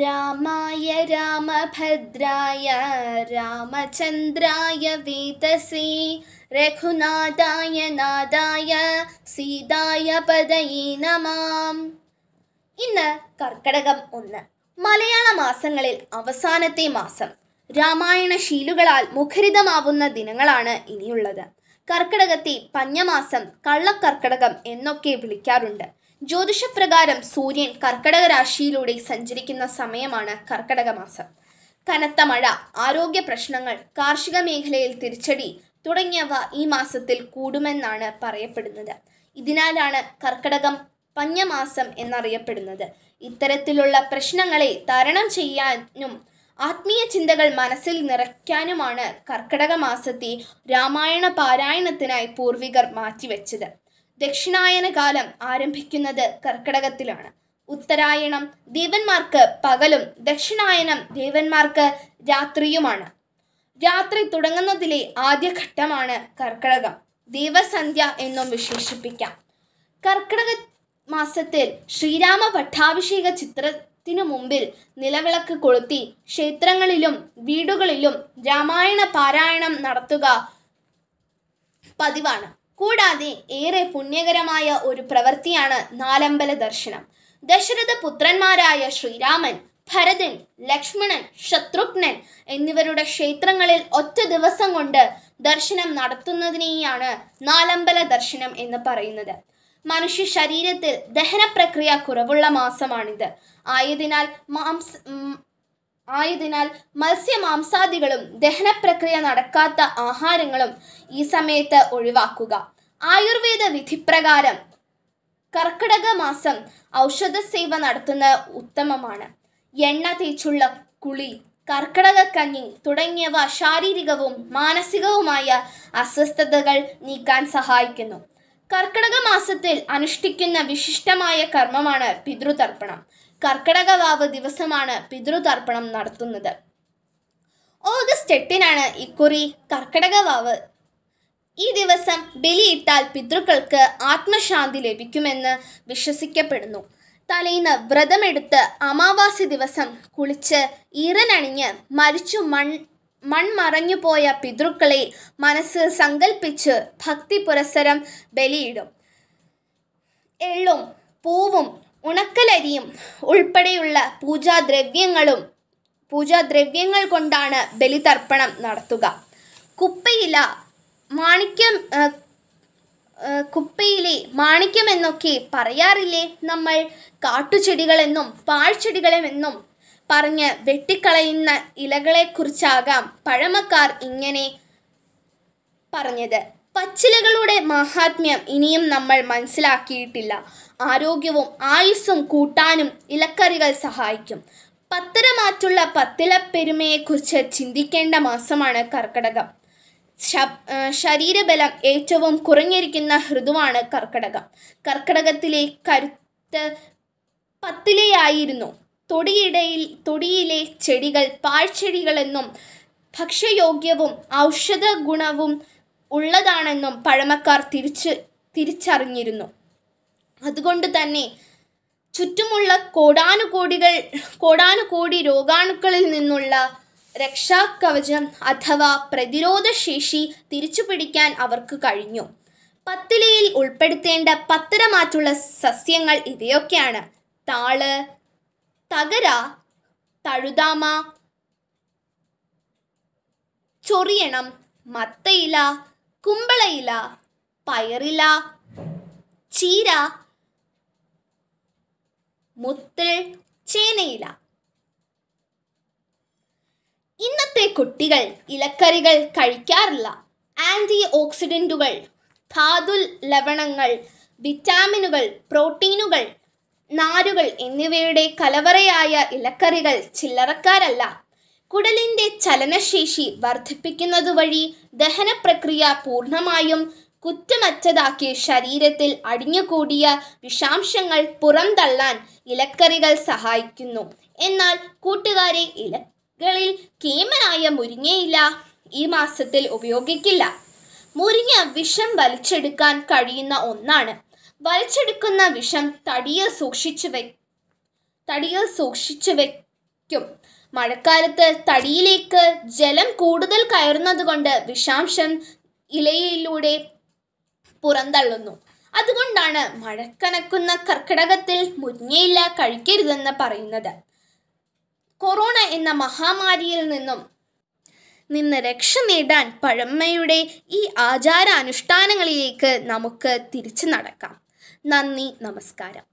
രാമായ രാമഭദ്രായ രാമചന്ദ്രായ വീതസി രഘുനാഥായ നാഥായ സീതായ പദയീ നമാം ഇന്ന് കർക്കടകം ഒന്ന് മലയാള മാസങ്ങളിൽ അവസാനത്തെ മാസം രാമായണ ശീലുകളാൽ മുഖരിതമാവുന്ന ദിനങ്ങളാണ് ഇനിയുള്ളത് കർക്കടകത്തെ പഞ്ഞമാസം കള്ളക്കർക്കടകം എന്നൊക്കെ വിളിക്കാറുണ്ട് ജ്യോതിഷപ്രകാരം സൂര്യൻ കർക്കടക രാശിയിലൂടെ സഞ്ചരിക്കുന്ന സമയമാണ് കർക്കടക മാസം കനത്ത മഴ ആരോഗ്യ പ്രശ്നങ്ങൾ കാർഷിക മേഖലയിൽ തിരിച്ചടി തുടങ്ങിയവ ഈ മാസത്തിൽ കൂടുമെന്നാണ് പറയപ്പെടുന്നത് ഇതിനാലാണ് കർക്കടകം പഞ്ഞമാസം എന്നറിയപ്പെടുന്നത് ഇത്തരത്തിലുള്ള പ്രശ്നങ്ങളെ തരണം ചെയ്യാനും ആത്മീയ ചിന്തകൾ മനസ്സിൽ നിറയ്ക്കാനുമാണ് കർക്കടക മാസത്തെ രാമായണ പാരായണത്തിനായി പൂർവികർ മാറ്റിവെച്ചത് ദക്ഷിണായന കാലം ആരംഭിക്കുന്നത് കർക്കിടകത്തിലാണ് ഉത്തരായണം ദേവന്മാർക്ക് പകലും ദക്ഷിണായനം ദേവന്മാർക്ക് രാത്രിയുമാണ് രാത്രി തുടങ്ങുന്നതിലെ ആദ്യ കർക്കിടകം ദേവസന്ധ്യ എന്നും വിശേഷിപ്പിക്കാം കർക്കിടക മാസത്തിൽ ശ്രീരാമ പട്ടാഭിഷേക ചിത്രത്തിനു മുമ്പിൽ നിലവിളക്ക് കൊളുത്തി ക്ഷേത്രങ്ങളിലും വീടുകളിലും രാമായണ പാരായണം നടത്തുക പതിവാണ് കൂടാതെ ഏറെ പുണ്യകരമായ ഒരു പ്രവൃത്തിയാണ് നാലമ്പല ദർശനം ദശരഥ പുത്രന്മാരായ ശ്രീരാമൻ ഭരതൻ ലക്ഷ്മണൻ ശത്രുഘ്നൻ എന്നിവരുടെ ക്ഷേത്രങ്ങളിൽ ഒറ്റ ദിവസം കൊണ്ട് ദർശനം നടത്തുന്നതിനെയാണ് നാലമ്പല ദർശനം എന്ന് പറയുന്നത് മനുഷ്യ ശരീരത്തിൽ ദഹന പ്രക്രിയ കുറവുള്ള മാസമാണിത് ആയതിനാൽ മാംസ ആയതിനാൽ മത്സ്യമാംസാദികളും ദഹനപ്രക്രിയ നടക്കാത്ത ആഹാരങ്ങളും ഈ സമയത്ത് ഒഴിവാക്കുക ആയുർവേദ വിധിപ്രകാരം കർക്കിടക മാസം ഔഷധ സേവ നടത്തുന്നത് ഉത്തമമാണ് എണ്ണ തേച്ചുള്ള കുളി കർക്കിടക കഞ്ഞി തുടങ്ങിയവ ശാരീരികവും മാനസികവുമായ അസ്വസ്ഥതകൾ നീക്കാൻ സഹായിക്കുന്നു കർക്കിടക മാസത്തിൽ അനുഷ്ഠിക്കുന്ന വിശിഷ്ടമായ കർമ്മമാണ് പിതൃതർപ്പണം കർക്കിടക വാവ് ദിവസമാണ് പിതൃതർപ്പണം നടത്തുന്നത് ഓഗസ്റ്റ് എട്ടിനാണ് ഇക്കുറി കർക്കിടക വാവ് ഈ ദിവസം ബലിയിട്ടാൽ പിതൃക്കൾക്ക് ആത്മശാന്തി ലഭിക്കുമെന്ന് വിശ്വസിക്കപ്പെടുന്നു തലേന്ന് വ്രതമെടുത്ത് അമാവാസി ദിവസം കുളിച്ച് ഈറനണിഞ്ഞ് മരിച്ചു മൺ പോയ പിതൃക്കളെ മനസ്സ് സങ്കൽപ്പിച്ച് ഭക്തി പുരസരം ബലിയിടും എള്ളും പൂവും ഉണക്കലരിയും ഉൾപ്പെടെയുള്ള പൂജാദ്രവ്യങ്ങളും പൂജാദ്രവ്യങ്ങൾ കൊണ്ടാണ് ബലിതർപ്പണം നടത്തുക കുപ്പയില മാണിക്യം കുപ്പയിലെ എന്നൊക്കെ പറയാറില്ലേ നമ്മൾ കാട്ടുചെടികളെന്നും പാഴ്ചെടികളെന്നും പറഞ്ഞ് വെട്ടിക്കളയുന്ന ഇലകളെക്കുറിച്ചാകാം പഴമക്കാർ ഇങ്ങനെ പറഞ്ഞത് പച്ചിലകളുടെ മഹാത്മ്യം ഇനിയും നമ്മൾ മനസ്സിലാക്കിയിട്ടില്ല ആരോഗ്യവും ആയുസ്സും കൂട്ടാനും ഇലക്കറികൾ സഹായിക്കും പത്തരമാറ്റുള്ള പത്തില പെരുമയെക്കുറിച്ച് ചിന്തിക്കേണ്ട മാസമാണ് കർക്കടകം ശരീരബലം ഏറ്റവും കുറഞ്ഞിരിക്കുന്ന ഋതുവാണ് കർക്കടകം കർക്കടകത്തിലെ കരുത്ത് പത്തിലെയായിരുന്നു തൊടിയിടയിൽ തൊടിയിലെ ചെടികൾ പാഴ്ചെടികളെന്നും ഭക്ഷ്യയോഗ്യവും ഔഷധ ഗുണവും ഉള്ളതാണെന്നും പഴമക്കാർ തിരിച്ച് തിരിച്ചറിഞ്ഞിരുന്നു അതുകൊണ്ട് തന്നെ ചുറ്റുമുള്ള കോടാനുകോടികൾ കോടാനുകോടി രോഗാണുക്കളിൽ നിന്നുള്ള രക്ഷാകവചം അഥവാ പ്രതിരോധശേഷി പിടിക്കാൻ അവർക്ക് കഴിഞ്ഞു പത്തിലയിൽ ഉൾപ്പെടുത്തേണ്ട പത്തരമാറ്റുള്ള സസ്യങ്ങൾ ഇവയൊക്കെയാണ് താള് തകര തഴുതാമ ചൊറിയണം മത്തയില കുമ്പളയില പയറില ചീര മുത്തൽ ചേനയില ഇന്നത്തെ കുട്ടികൾ ഇലക്കറികൾ കഴിക്കാറില്ല ആൻറ്റി ഓക്സിഡൻറ്റുകൾ ധാതു ലവണങ്ങൾ വിറ്റാമിനുകൾ പ്രോട്ടീനുകൾ നാരുകൾ എന്നിവയുടെ കലവറയായ ഇലക്കറികൾ ചില്ലറക്കാരല്ല കുടലിന്റെ ചലനശേഷി വർദ്ധിപ്പിക്കുന്നതുവഴി ദഹന പ്രക്രിയ പൂർണ്ണമായും കുറ്റമറ്റതാക്കി ശരീരത്തിൽ അടിഞ്ഞുകൂടിയ വിഷാംശങ്ങൾ പുറന്തള്ളാൻ ഇലക്കറികൾ സഹായിക്കുന്നു എന്നാൽ കൂട്ടുകാരെ ഇലകളിൽ കേമനായ മുരിങ്ങയില ഈ മാസത്തിൽ ഉപയോഗിക്കില്ല മുരിങ്ങ വിഷം വലിച്ചെടുക്കാൻ കഴിയുന്ന ഒന്നാണ് വലിച്ചെടുക്കുന്ന വിഷം തടിയിൽ സൂക്ഷിച്ചു വെ തടിയിൽ സൂക്ഷിച്ചു വയ്ക്കും മഴക്കാലത്ത് തടിയിലേക്ക് ജലം കൂടുതൽ കയറുന്നതുകൊണ്ട് വിഷാംശം ഇലയിലൂടെ പുറന്തള്ളുന്നു അതുകൊണ്ടാണ് മഴക്കണക്കുന്ന കർക്കിടകത്തിൽ മുരിങ്ങയില കഴിക്കരുതെന്ന് പറയുന്നത് കൊറോണ എന്ന മഹാമാരിയിൽ നിന്നും നിന്ന് രക്ഷ നേടാൻ പഴമയുടെ ഈ ആചാരാനുഷ്ഠാനങ്ങളിലേക്ക് നമുക്ക് തിരിച്ചു നടക്കാം നന്ദി നമസ്കാരം